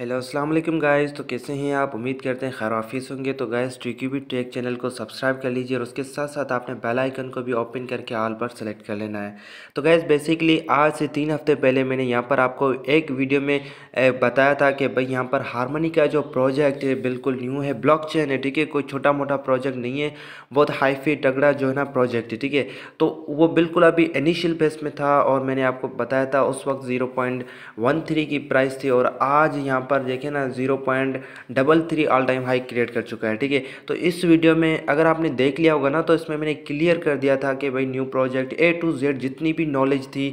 hello अस्सलाम वालेकुम guys तो कैसे हैं आप उम्मीद करते हैं खैर ऑफिस होंगे तो गाइस ट्रिक्यूबी भी टेक चैनल को सब्सक्राइब कर लीजिए और उसके साथ साथ आपने बेल आइकन को भी ओपन करके ऑल पर सेलेक्ट कर लेना है तो गाइस बेसिकली आज से तीन हफ्ते पहले मैंने यहाँ पर आपको एक वीडियो में बताया था कि भाई यहाँ पर हारमोनी का जो प्रोजेक्ट है बिल्कुल न्यू है ब्लॉक है ठीक है कोई छोटा मोटा प्रोजेक्ट नहीं है बहुत हाईफी तगड़ा जो है ना प्रोजेक्ट है ठीक है तो वो बिल्कुल अभी इनिशियल फेस में था और मैंने आपको बताया था उस वक्त ज़ीरो की प्राइस थी और आज यहाँ पर देखिए ना zero point double three all time high create कर चुका है ठीक है तो इस वीडियो में अगर आपने देख लिया होगा ना तो इसमें मैंने क्लियर कर दिया था कि भाई new project A to Z जितनी भी नॉलेज थी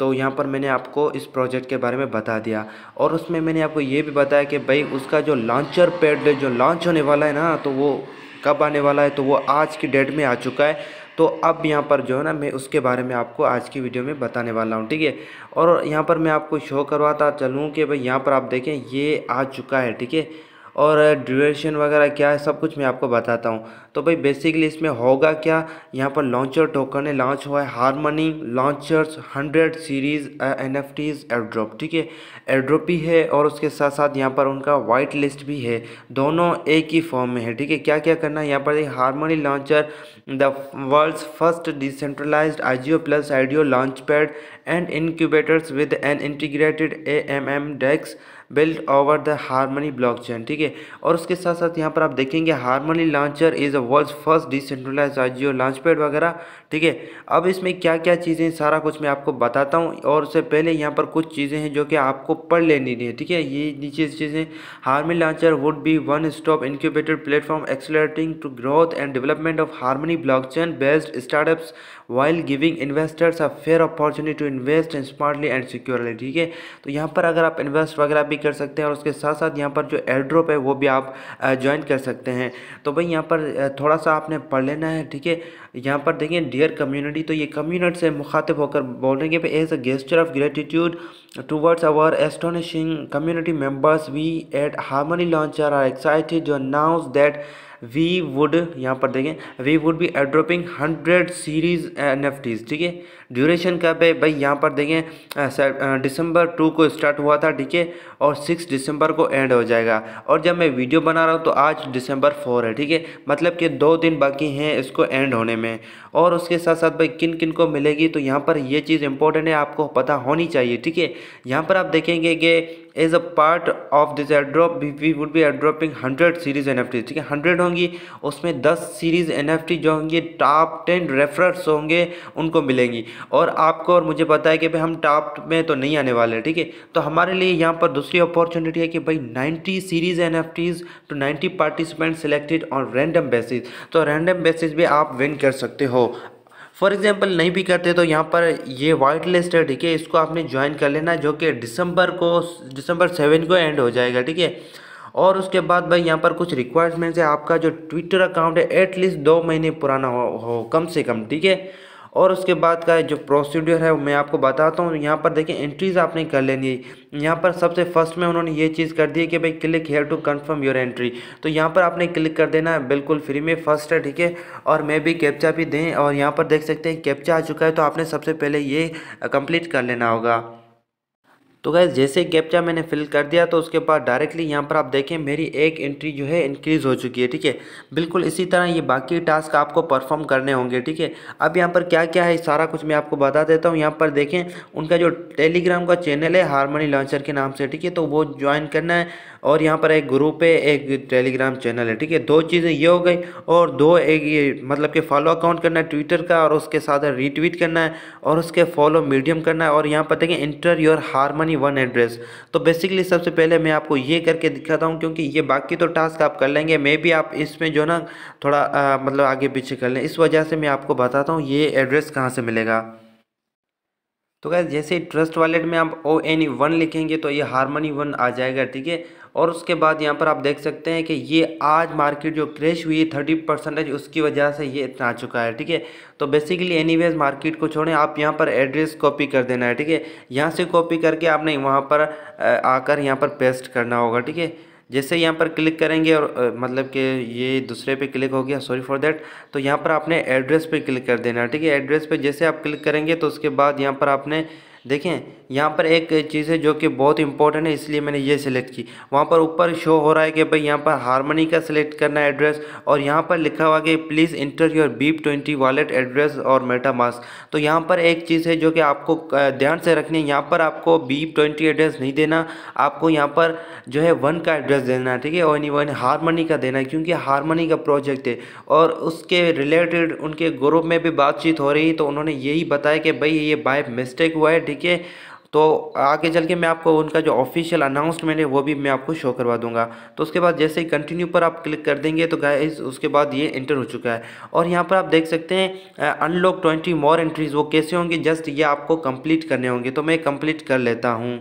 तो यहाँ पर मैंने आपको इस प्रोजेक्ट के बारे में बता दिया और उसमें मैंने आपको ये भी बताया कि भाई उसका जो लॉन्चर पैड जो लॉन्च होने वाला है ना तो वो कब आने वाला है तो वो आज की डेट में आ चुका है तो अब यहाँ पर जो है ना मैं उसके बारे में आपको आज की वीडियो में बताने वाला हूँ ठीक है और यहाँ पर मैं आपको शो करवाता चलूँ कि भाई यहाँ पर आप देखें ये आ चुका है ठीक है और ड्यूरेशन वगैरह क्या है सब कुछ मैं आपको बताता हूँ तो भाई बेसिकली इसमें होगा क्या यहाँ पर लॉन्चर टोकन है लॉन्च हुआ है Harmony launchers hundred series N F Ts airdrop ठीक है एड्रॉप है और उसके साथ साथ यहाँ पर उनका वाइट लिस्ट भी है दोनों एक ही फॉर्म में है ठीक है क्या क्या करना है यहाँ पर Harmony launcher the world's first decentralised IGO plus IDO launch pad and incubators with an integrated A M M डेस्क build over the Harmony blockchain ठीक है और उसके साथ साथ यहाँ पर आप देखेंगे Harmony launcher is a world first decentralise IGO launch pad वगैरह ठीक है अब इसमें क्या क्या चीज़ें सारा कुछ मैं आपको बताता हूँ और उससे पहले यहाँ पर कुछ चीज़ें हैं जो कि आपको पढ़ लेनी है ठीक है ये नीचे चीज़ें Harmony launcher would be one stop incubated platform accelerating to growth and development of Harmony blockchain based startups while giving investors a fair opportunity to invest and smartly and securely ठीक है तो यहाँ पर अगर आप इन्वेस्ट वगैरह भी कर सकते हैं और उसके साथ साथ यहाँ पर जो एड्रोप है वो भी आप ज्वाइन कर सकते हैं तो भाई यहाँ पर थोड़ा सा आपने पढ़ लेना है ठीक है यहाँ पर देखिए डियर कम्युनिटी तो ये कम्युनिटी से मुखातिब होकर बोलेंगे भाई as a gesture of gratitude Towards our astonishing community members, we at Harmony Launcher are excited to announce that we would यहाँ पर देखें we would be dropping hundred series N F Ts ठीक है ड्यूरेशन कब है भाई यहाँ पर देखें दिसंबर टू को स्टार्ट हुआ था ठीक है और सिक्स दिसंबर को एंड हो जाएगा और जब मैं वीडियो बना रहा हूँ तो आज दिसंबर फोर है ठीक है मतलब कि दो दिन बाकी हैं इसको एंड होने में और उसके साथ साथ भाई किन किन को मिलेगी तो यहाँ पर यह चीज़ इंपॉर्टेंट है आपको पता होनी चाहिए ठीक है यहाँ पर आप देखेंगे कि as a part of this airdrop we would be airdropping hundred series N ठीक है हंड्रेड होंगी उसमें दस सीरीज एन जो होंगी टॉप टेन रेफरर्स होंगे उनको मिलेंगी और आपको और मुझे पता है कि भाई हम टॉप में तो नहीं आने वाले ठीक है तो हमारे लिए यहाँ पर दूसरी अपॉर्चुनिटी है कि भाई ninety series N F Ts to ninety participant selected on random basis तो रैंडम बेसिस भी आप विन कर सकते हो फॉर एग्जांपल नहीं भी करते तो यहाँ पर ये वाइट लिस्ट है ठीक है इसको आपने ज्वाइन कर लेना जो कि दिसंबर को दिसंबर सेवन को एंड हो जाएगा ठीक है और उसके बाद भाई यहाँ पर कुछ रिक्वायरमेंट्स है आपका जो ट्विटर अकाउंट है एटलीस्ट दो महीने पुराना हो, हो कम से कम ठीक है और उसके बाद का जो प्रोसीड्यर है मैं आपको बताता हूँ यहाँ पर देखिए एंट्रीज़ आपने कर लेनी है यहाँ पर सबसे फर्स्ट में उन्होंने ये चीज़ कर दी है कि भाई click here to confirm your entry तो यहाँ पर आपने क्लिक कर देना है बिल्कुल फ्री में फर्स्ट है ठीक है और मैं भी कैप्चा भी दें और यहाँ पर देख सकते हैं कैप्चा आ चुका है तो आपने सबसे पहले ये कंप्लीट कर लेना होगा तो गैस जैसे कैप्चा मैंने फिल कर दिया तो उसके बाद डायरेक्टली यहाँ पर आप देखें मेरी एक एंट्री जो है इंक्रीज़ हो चुकी है ठीक है बिल्कुल इसी तरह ये बाकी टास्क आपको परफॉर्म करने होंगे ठीक है अब यहाँ पर क्या क्या है सारा कुछ मैं आपको बता देता हूँ यहाँ पर देखें उनका जो टेलीग्राम का चैनल है हारमोनी लॉन्चर के नाम से ठीक है तो वो ज्वाइन करना है और यहाँ पर एक ग्रुप है एक टेलीग्राम चैनल है ठीक है दो चीज़ें ये हो गई और दो एक ये मतलब कि फॉलो अकाउंट करना है ट्विटर का और उसके साथ रीट्वीट करना है और उसके फॉलो मीडियम करना है और यहाँ पर देखें enter your Harmony only one address तो बेसिकली सबसे पहले मैं आपको ये करके दिखाता हूँ क्योंकि ये बाकी तो टास्क आप कर लेंगे मे भी आप इसमें जो ना थोड़ा आ, मतलब आगे पीछे कर लें इस वजह से मैं आपको बताता हूँ ये एड्रेस कहाँ से मिलेगा तो गैस जैसे ही ट्रस्ट वॉलेट में आप ओ एन ई वन लिखेंगे तो ये हारमोनी वन आ जाएगा ठीक है और उसके बाद यहाँ पर आप देख सकते हैं कि ये आज मार्केट जो क्रैश हुई है थर्टी परसेंटेज उसकी वजह से ये इतना आ चुका है ठीक है तो बेसिकली एनीवेज मार्केट को छोड़ें आप यहाँ पर एड्रेस कॉपी कर देना है ठीक है यहाँ से कॉपी करके आपने वहाँ पर आकर यहाँ पर पेस्ट करना होगा ठीक है जैसे यहाँ पर क्लिक करेंगे और आ, मतलब कि ये दूसरे पे क्लिक हो गया सॉरी फॉर देट तो यहाँ पर आपने एड्रेस पे क्लिक कर देना ठीक है एड्रेस पे जैसे आप क्लिक करेंगे तो उसके बाद यहाँ पर आपने देखें यहाँ पर एक चीज़ है जो कि बहुत इंपॉर्टेंट है इसलिए मैंने ये सिलेक्ट की वहाँ पर ऊपर शो हो रहा है कि भाई यहाँ पर हारमोनी का सिलेक्ट करना है एड्रेस और यहाँ पर लिखा हुआ कि please enter your BEP twenty wallet address और मेटा मास्क तो यहाँ पर एक चीज़ है जो कि आपको ध्यान से रखनी है यहाँ पर आपको बीप ट्वेंटी एड्रेस नहीं देना आपको यहाँ पर जो है वन का एड्रेस देना है ठीक है और वन हारमोनी का देना है क्योंकि हारमोनी का प्रोजेक्ट है और उसके रिलेटेड उनके ग्रुप में भी बातचीत हो रही तो उन्होंने यही बताया कि भाई ये बाय मिस्टेक हुआ है ठीक तो आगे चल के मैं आपको उनका जो ऑफिशियल अनाउंसमेंट है वो भी मैं आपको शो करवा दूंगा तो उसके बाद जैसे ही कंटिन्यू पर आप क्लिक कर देंगे तो गाय उसके बाद ये एंटर हो चुका है और यहाँ पर आप देख सकते हैं अनलॉक ट्वेंटी मोर एंट्रीज़ वो कैसे होंगे जस्ट ये आपको कंप्लीट करने होंगे तो मैं कंप्लीट कर लेता हूँ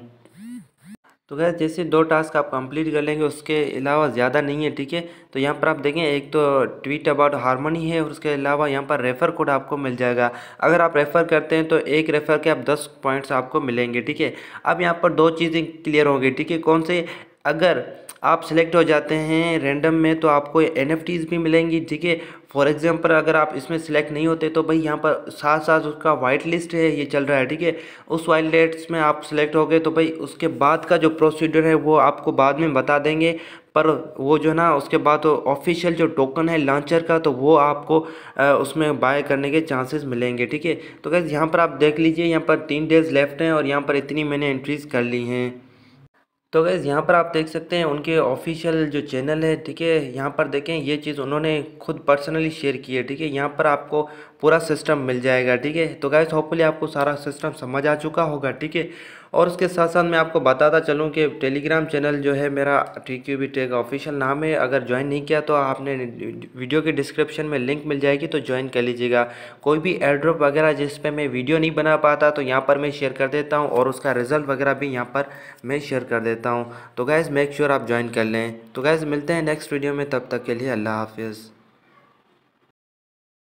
तो गैस जैसे दो टास्क आप कंप्लीट कर लेंगे उसके अलावा ज़्यादा नहीं है ठीक है तो यहाँ पर आप देखें एक तो ट्वीट अबाउट हारमोनी है और उसके अलावा यहाँ पर रेफ़र कोड आपको मिल जाएगा अगर आप रेफ़र करते हैं तो एक रेफ़र के आप दस पॉइंट्स आपको मिलेंगे ठीक है अब यहाँ पर दो चीज़ें क्लियर होंगी ठीक है कौन से अगर आप सेलेक्ट हो जाते हैं रेंडम में तो आपको एन भी मिलेंगी ठीक है फॉर एग्जाम्पल अगर आप इसमें सिलेक्ट नहीं होते तो भाई यहाँ पर साथ साथ उसका वाइट लिस्ट है ये चल रहा है ठीक है उस वाइट लिस्ट में आप सिलेक्ट हो गए तो भाई उसके बाद का जो प्रोसीडर है वो आपको बाद में बता देंगे पर वो जो ना उसके बाद तो ऑफिशियल जो टोकन है लॉन्चर का तो वो आपको आ, उसमें बाय करने के चांसेस मिलेंगे ठीक है तो कैसे यहाँ पर आप देख लीजिए यहाँ पर तीन डेज लेफ्ट हैं और यहाँ पर इतनी मैंने एंट्रीज़ कर ली हैं तो गैज़ यहाँ पर आप देख सकते हैं उनके ऑफिशियल जो चैनल है ठीक है यहाँ पर देखें ये चीज़ उन्होंने खुद पर्सनली शेयर की है ठीक है यहाँ पर आपको पूरा सिस्टम मिल जाएगा ठीक है तो गैज़ होपफुली आपको सारा सिस्टम समझ आ चुका होगा ठीक है और उसके साथ साथ मैं आपको बताता चलूँ कि टेलीग्राम चैनल जो है मेरा T Q B tech official नाम है अगर ज्वाइन नहीं किया तो आपने वीडियो के डिस्क्रिप्शन में लिंक मिल जाएगी तो ज्वाइन कर लीजिएगा कोई भी एड्रॉप वगैरह जिस पर मैं वीडियो नहीं बना पाता तो यहाँ पर मैं शेयर कर देता हूँ और उसका रिजल्ट वगैरह भी यहाँ पर मैं शेयर कर देता हूँ तो गैज़ मेक श्योर आप ज्वाइन कर लें तो गैज़ मिलते हैं नेक्स्ट वीडियो में तब तक के लिए अल्लाह हाफिज़